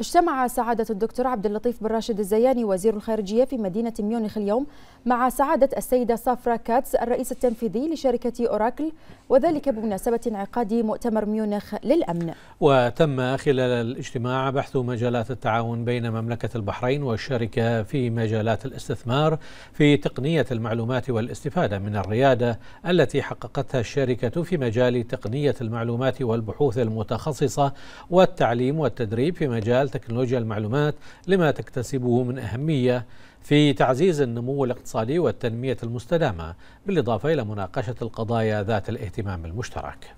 اجتمع سعادة الدكتور عبد اللطيف بن راشد الزياني وزير الخارجية في مدينة ميونخ اليوم مع سعادة السيدة صافرا كاتس الرئيس التنفيذي لشركة أوراكل وذلك بمناسبة انعقاد مؤتمر ميونخ للأمن وتم خلال الاجتماع بحث مجالات التعاون بين مملكة البحرين والشركة في مجالات الاستثمار في تقنية المعلومات والاستفادة من الريادة التي حققتها الشركة في مجال تقنية المعلومات والبحوث المتخصصة والتعليم والتدريب في مجال تكنولوجيا المعلومات لما تكتسبه من أهمية في تعزيز النمو الاقتصادي والتنمية المستدامة بالإضافة إلى مناقشة القضايا ذات الاهتمام المشترك